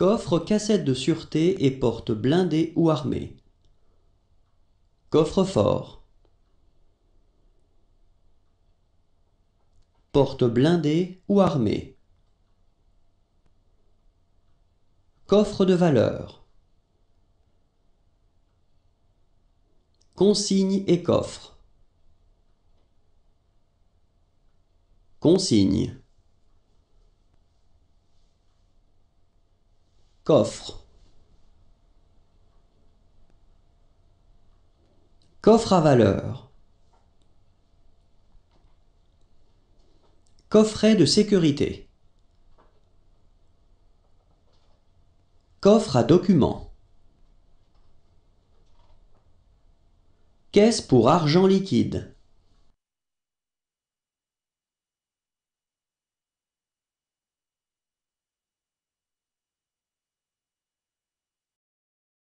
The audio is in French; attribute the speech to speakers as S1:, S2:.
S1: Coffre cassette de sûreté et porte blindée ou armée. Coffre-fort. Porte blindée ou armée. Coffre de valeur. Consigne et coffre. Consigne. Coffre. Coffre à valeur. Coffret de sécurité. Coffre à documents. Caisse pour argent liquide.